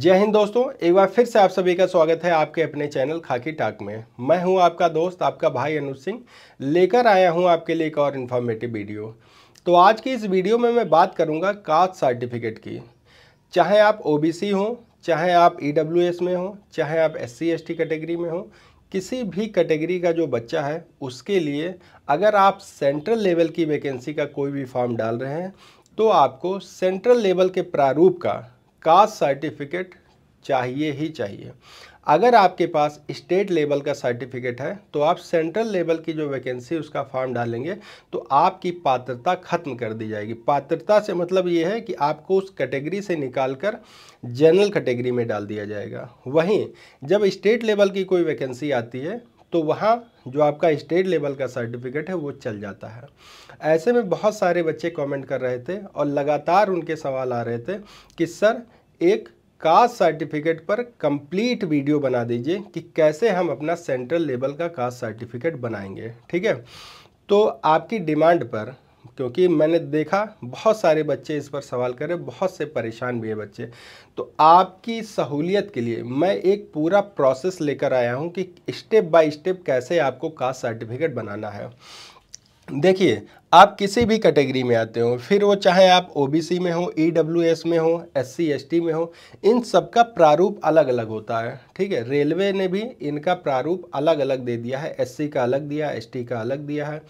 जय हिंद दोस्तों एक बार फिर से आप सभी का स्वागत है आपके अपने चैनल खाकी टाक में मैं हूं आपका दोस्त आपका भाई अनुज सिंह लेकर आया हूं आपके लिए एक और इन्फॉर्मेटिव वीडियो तो आज की इस वीडियो में मैं बात करूंगा कास्ट सर्टिफिकेट की चाहे आप ओबीसी हो चाहे आप ई e में हो चाहे आप एस सी कैटेगरी में हों किसी भी कैटेगरी का जो बच्चा है उसके लिए अगर आप सेंट्रल लेवल की वैकेंसी का कोई भी फॉर्म डाल रहे हैं तो आपको सेंट्रल लेवल के प्रारूप का कास्ट सर्टिफिकेट चाहिए ही चाहिए अगर आपके पास स्टेट लेवल का सर्टिफिकेट है तो आप सेंट्रल लेवल की जो वैकेंसी उसका फॉर्म डालेंगे तो आपकी पात्रता खत्म कर दी जाएगी पात्रता से मतलब ये है कि आपको उस कैटेगरी से निकालकर जनरल कैटेगरी में डाल दिया जाएगा वहीं जब स्टेट लेवल की कोई वैकेंसी आती है तो वहाँ जो आपका स्टेट लेवल का सर्टिफिकेट है वो चल जाता है ऐसे में बहुत सारे बच्चे कमेंट कर रहे थे और लगातार उनके सवाल आ रहे थे कि सर एक कास्ट सर्टिफिकेट पर कंप्लीट वीडियो बना दीजिए कि कैसे हम अपना सेंट्रल लेवल का कास्ट सर्टिफिकेट बनाएंगे ठीक है तो आपकी डिमांड पर क्योंकि मैंने देखा बहुत सारे बच्चे इस पर सवाल कर रहे बहुत से परेशान भी है बच्चे तो आपकी सहूलियत के लिए मैं एक पूरा प्रोसेस लेकर आया हूँ कि स्टेप बाय स्टेप कैसे आपको कास्ट सर्टिफिकेट बनाना है देखिए आप किसी भी कैटेगरी में आते हो फिर वो चाहे आप ओबीसी में हो ईडब्ल्यूएस e में हो एससी एसटी में हो इन सब का प्रारूप अलग अलग होता है ठीक है रेलवे ने भी इनका प्रारूप अलग अलग दे दिया है एससी का अलग दिया है एसटी का अलग दिया है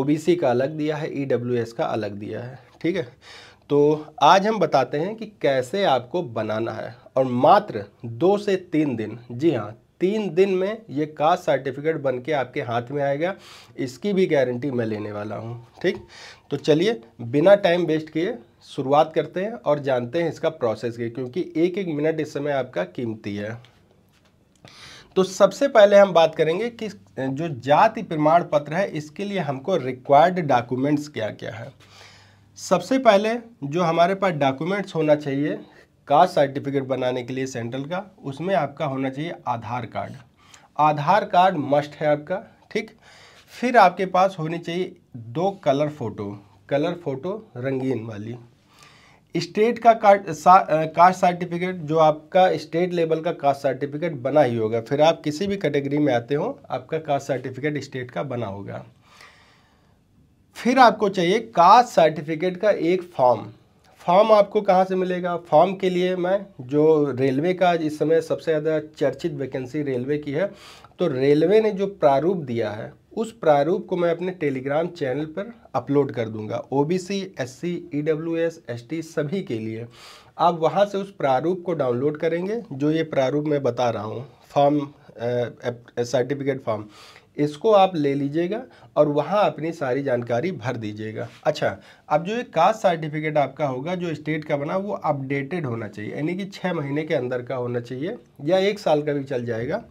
ओबीसी का अलग दिया है ईडब्ल्यूएस का अलग दिया है ठीक है तो आज हम बताते हैं कि कैसे आपको बनाना है और मात्र दो से तीन दिन जी हाँ तीन दिन में ये कास्ट सर्टिफिकेट बन के आपके हाथ में आएगा इसकी भी गारंटी मैं लेने वाला हूँ ठीक तो चलिए बिना टाइम वेस्ट किए शुरुआत करते हैं और जानते हैं इसका प्रोसेस के क्योंकि एक एक मिनट इस समय आपका कीमती है तो सबसे पहले हम बात करेंगे कि जो जाति प्रमाण पत्र है इसके लिए हमको रिक्वायर्ड डॉक्यूमेंट्स क्या क्या है सबसे पहले जो हमारे पास डॉक्यूमेंट्स होना चाहिए कास्ट सर्टिफिकेट बनाने के लिए सेंट्रल का उसमें आपका होना चाहिए Aadhaar card Aadhaar card must है आपका ठीक फिर आपके पास होनी चाहिए दो कलर फ़ोटो कलर फ़ोटो रंगीन वाली स्टेट का कार्ड कास्ट सर्टिफिकेट जो आपका स्टेट लेवल का कास्ट सर्टिफिकेट बना ही होगा फिर आप किसी भी कैटेगरी में आते हो आपका कास्ट सर्टिफिकेट स्टेट का बना होगा फिर आपको चाहिए कास्ट सर्टिफिकेट का एक फॉर्म फॉर्म आपको कहाँ से मिलेगा फॉर्म के लिए मैं जो रेलवे का इस समय सबसे ज़्यादा चर्चित वैकेंसी रेलवे की है तो रेलवे ने जो प्रारूप दिया है उस प्रारूप को मैं अपने टेलीग्राम चैनल पर अपलोड कर दूंगा O B C S C E W S S T सभी के लिए आप वहां से उस प्रारूप को डाउनलोड करेंगे जो ये प्रारूप मैं बता रहा हूँ फॉर्म सर्टिफिकेट फॉर्म इसको आप ले लीजिएगा और वहाँ अपनी सारी जानकारी भर दीजिएगा अच्छा अब जो ये कास्ट सर्टिफिकेट आपका होगा जो स्टेट का बना वो अपडेटेड होना चाहिए यानी कि छः महीने के अंदर का होना चाहिए या एक साल का भी चल जाएगा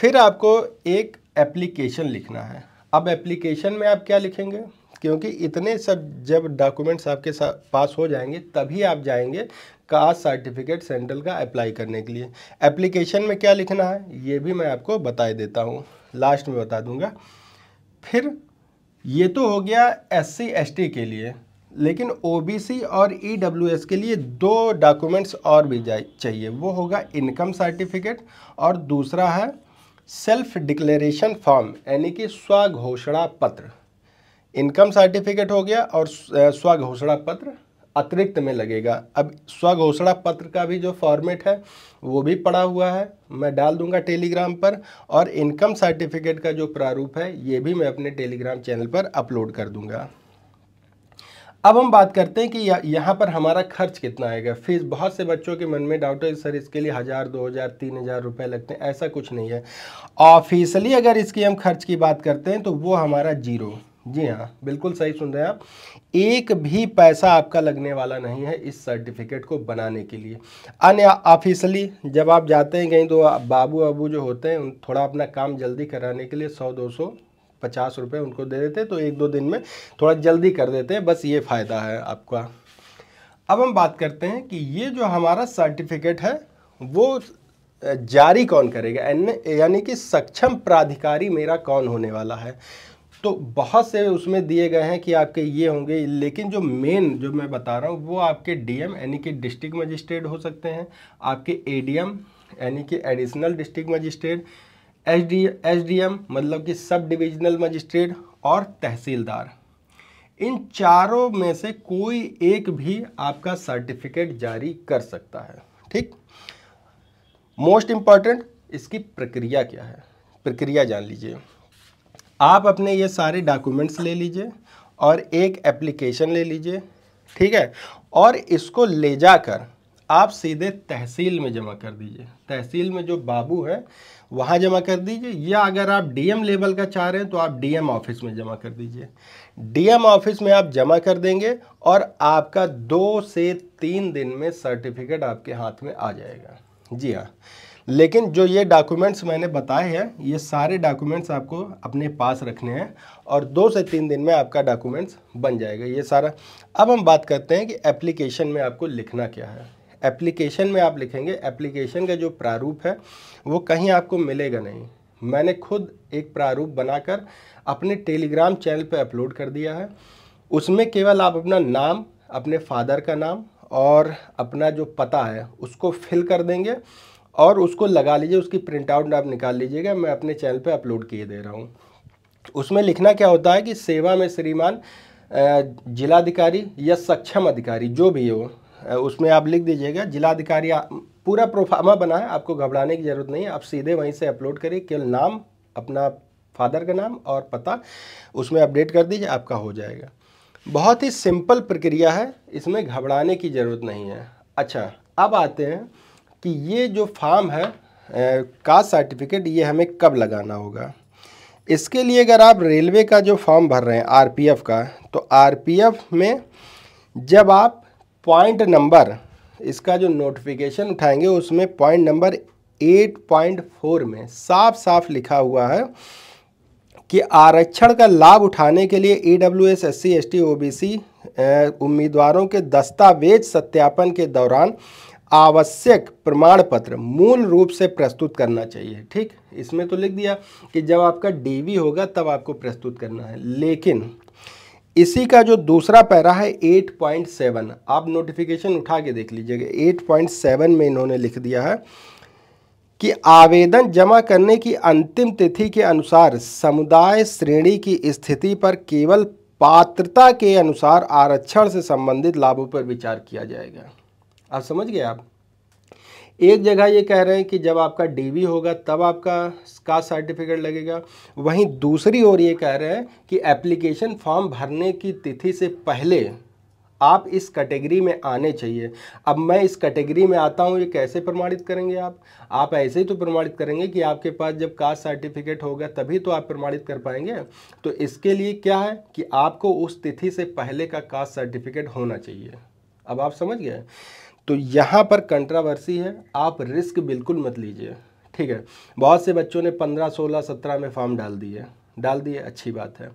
फिर आपको एक एप्लीकेशन लिखना है अब एप्लीकेशन में आप क्या लिखेंगे क्योंकि इतने सब जब डॉक्यूमेंट्स आपके साथ पास हो जाएंगे तभी आप जाएंगे कास्ट सर्टिफिकेट सेंट्रल का अप्लाई करने के लिए एप्लीकेशन में क्या लिखना है ये भी मैं आपको बता देता हूँ लास्ट में बता दूँगा फिर ये तो हो गया एस सी के लिए लेकिन ओबीसी और ईडब्ल्यूएस e के लिए दो डॉक्यूमेंट्स और भी चाहिए वो होगा इनकम सर्टिफिकेट और दूसरा है सेल्फ डिक्लेरेशन फॉर्म यानी कि स्वघोषणा पत्र इनकम सर्टिफिकेट हो गया और स्वघोषणा पत्र अतिरिक्त में लगेगा अब स्वघोषणा पत्र का भी जो फॉर्मेट है वो भी पड़ा हुआ है मैं डाल दूंगा टेलीग्राम पर और इनकम सर्टिफिकेट का जो प्रारूप है ये भी मैं अपने टेलीग्राम चैनल पर अपलोड कर दूंगा अब हम बात करते हैं कि यहाँ पर हमारा खर्च कितना आएगा फीस बहुत से बच्चों के मन में डाउट है सर इसके लिए हज़ार दो हज़ार तीन हज़ार रुपये लगते हैं ऐसा कुछ नहीं है ऑफिसली अगर इसकी हम खर्च की बात करते हैं तो वो हमारा जीरो जी हाँ बिल्कुल सही सुन रहे हैं आप एक भी पैसा आपका लगने वाला नहीं है इस सर्टिफिकेट को बनाने के लिए अन्य ऑफिसली जब आप जाते हैं कहीं तो बाबू बाबू जो होते हैं उन थोड़ा अपना काम जल्दी कराने के लिए सौ दो सौ पचास रुपये उनको दे देते तो एक दो दिन में थोड़ा जल्दी कर देते हैं बस ये फ़ायदा है आपका अब हम बात करते हैं कि ये जो हमारा सर्टिफिकेट है वो जारी कौन करेगा यानी कि सक्षम प्राधिकारी मेरा कौन होने वाला है तो बहुत से उसमें दिए गए हैं कि आपके ये होंगे लेकिन जो मेन जो मैं बता रहा हूँ वो आपके डीएम यानी कि डिस्ट्रिक्ट मजिस्ट्रेट हो सकते हैं आपके एडीएम यानी कि additional district magistrate S D D M मतलब कि सब डिविजनल मजिस्ट्रेट और तहसीलदार इन चारों में से कोई एक भी आपका सर्टिफिकेट जारी कर सकता है ठीक मोस्ट इम्पॉर्टेंट इसकी प्रक्रिया क्या है प्रक्रिया जान लीजिए आप अपने ये सारे डॉक्यूमेंट्स ले लीजिए और एक एप्लीकेशन ले लीजिए ठीक है और इसको ले जाकर आप सीधे तहसील में जमा कर दीजिए तहसील में जो बाबू है वहाँ जमा कर दीजिए या अगर आप डीएम लेवल का चाह रहे हैं तो आप डीएम ऑफिस में जमा कर दीजिए डीएम ऑफिस में आप जमा कर देंगे और आपका दो से तीन दिन में सर्टिफिकेट आपके हाथ में आ जाएगा जी हाँ लेकिन जो ये डॉक्यूमेंट्स मैंने बताए हैं ये सारे डॉक्यूमेंट्स आपको अपने पास रखने हैं और दो से तीन दिन में आपका डॉक्यूमेंट्स बन जाएगा ये सारा अब हम बात करते हैं कि एप्लीकेशन में आपको लिखना क्या है एप्लीकेशन में आप लिखेंगे एप्लीकेशन का जो प्रारूप है वो कहीं आपको मिलेगा नहीं मैंने खुद एक प्रारूप बनाकर अपने टेलीग्राम चैनल पर अपलोड कर दिया है उसमें केवल आप अपना नाम अपने फादर का नाम और अपना जो पता है उसको फिल कर देंगे और उसको लगा लीजिए उसकी प्रिंट आउट आप निकाल लीजिएगा मैं अपने चैनल पे अपलोड किए दे रहा हूँ उसमें लिखना क्या होता है कि सेवा में श्रीमान जिलाधिकारी या सक्षम अधिकारी जो भी हो उसमें आप लिख दीजिएगा जिलाधिकारी पूरा प्रोफार्मा बना है आपको घबराने की ज़रूरत नहीं है आप सीधे वहीं से अपलोड करिए केवल नाम अपना फादर का नाम और पता उसमें अपडेट कर दीजिए आपका हो जाएगा बहुत ही सिंपल प्रक्रिया है इसमें घबराने की ज़रूरत नहीं है अच्छा अब आते हैं कि ये जो फॉर्म है कास्ट सर्टिफिकेट ये हमें कब लगाना होगा इसके लिए अगर आप रेलवे का जो फॉर्म भर रहे हैं आरपीएफ का तो आरपीएफ में जब आप पॉइंट नंबर इसका जो नोटिफिकेशन उठाएंगे उसमें पॉइंट नंबर 8.4 में साफ साफ लिखा हुआ है कि आरक्षण का लाभ उठाने के लिए E W S S C S T O B C उम्मीदवारों के दस्तावेज सत्यापन के दौरान आवश्यक प्रमाण पत्र मूल रूप से प्रस्तुत करना चाहिए ठीक इसमें तो लिख दिया कि जब आपका डीवी होगा तब आपको प्रस्तुत करना है लेकिन इसी का जो दूसरा पैरा है 8.7 आप नोटिफिकेशन उठा के देख लीजिएगा 8.7 में इन्होंने लिख दिया है कि आवेदन जमा करने की अंतिम तिथि के अनुसार समुदाय श्रेणी की स्थिति पर केवल पात्रता के अनुसार आरक्षण से संबंधित लाभों पर विचार किया जाएगा आप समझ गए आप एक जगह ये कह रहे हैं कि जब आपका डीवी होगा तब आपका कास्ट सर्टिफिकेट लगेगा वहीं दूसरी ओर ये कह रहे हैं कि एप्लीकेशन फॉर्म भरने की तिथि से पहले आप इस कैटेगरी में आने चाहिए अब मैं इस कैटेगरी में आता हूँ ये कैसे प्रमाणित करेंगे आप आप ऐसे ही तो प्रमाणित करेंगे कि आपके पास जब कास्ट सर्टिफिकेट होगा तभी तो आप प्रमाणित कर पाएंगे तो इसके लिए क्या है कि आपको उस तिथि से पहले का कास्ट सर्टिफिकेट होना चाहिए अब आप समझ गए तो यहाँ पर कंट्रावर्सी है आप रिस्क बिल्कुल मत लीजिए ठीक है बहुत से बच्चों ने पंद्रह सोलह सत्रह में फॉर्म डाल दिए डाल दिए अच्छी बात है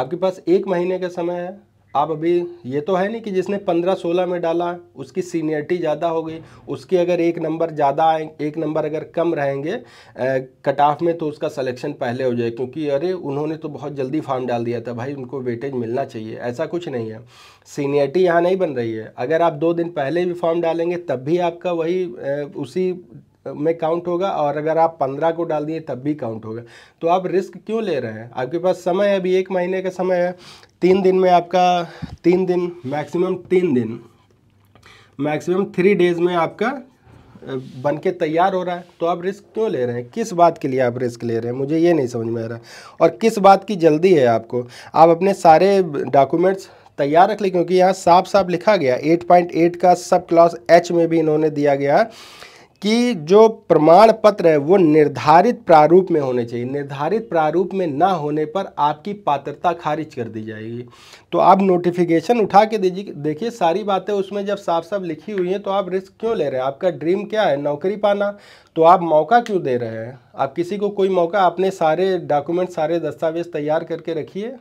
आपके पास एक महीने का समय है आप अभी ये तो है नहीं कि जिसने पंद्रह सोलह में डाला उसकी सीनियरिटी ज़्यादा होगी उसके अगर एक नंबर ज़्यादा आए एक नंबर अगर कम रहेंगे कट ऑफ में तो उसका सिलेक्शन पहले हो जाए क्योंकि अरे उन्होंने तो बहुत जल्दी फॉर्म डाल दिया था भाई उनको वेटेज मिलना चाहिए ऐसा कुछ नहीं है सीनियरिटी यहाँ नहीं बन रही है अगर आप दो दिन पहले भी फॉर्म डालेंगे तब भी आपका वही उसी में काउंट होगा और अगर आप पंद्रह को डाल दिए तब भी काउंट होगा तो आप रिस्क क्यों ले रहे हैं आपके पास समय है अभी एक महीने का समय है तीन दिन में आपका तीन दिन मैक्सिमम तीन दिन मैक्सिमम थ्री डेज में आपका बन के तैयार हो रहा है तो आप रिस्क क्यों ले रहे हैं किस बात के लिए आप रिस्क ले रहे हैं मुझे ये नहीं समझ में आ रहा और किस बात की जल्दी है आपको आप अपने सारे डॉक्यूमेंट्स तैयार रख लें क्योंकि यहाँ साफ साफ लिखा गया 8.8 का सब क्लास एच में भी इन्होंने दिया गया कि जो प्रमाण पत्र है वो निर्धारित प्रारूप में होने चाहिए निर्धारित प्रारूप में ना होने पर आपकी पात्रता खारिज कर दी जाएगी तो आप नोटिफिकेशन उठा के दीजिए देखिए सारी बातें उसमें जब साफ साफ लिखी हुई हैं तो आप रिस्क क्यों ले रहे हैं आपका ड्रीम क्या है नौकरी पाना तो आप मौका क्यों दे रहे हैं आप किसी को कोई मौका अपने सारे डॉक्यूमेंट सारे दस्तावेज तैयार करके रखिए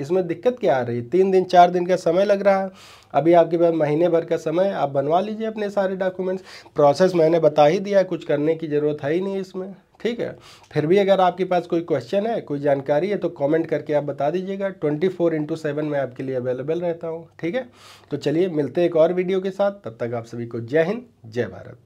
इसमें दिक्कत क्या आ रही है तीन दिन चार दिन का समय लग रहा है अभी आपके पास महीने भर का समय आप बनवा लीजिए अपने सारे डॉक्यूमेंट्स प्रोसेस मैंने बता ही दिया कुछ करने की ज़रूरत है ही नहीं इसमें ठीक है फिर भी अगर आपके पास कोई क्वेश्चन है कोई जानकारी है तो कमेंट करके आप बता दीजिएगा ट्वेंटी फोर इंटू सेवन मैं आपके लिए अवेलेबल रहता हूँ ठीक है तो चलिए मिलते हैं एक और वीडियो के साथ तब तक आप सभी को जय हिंद जय भारत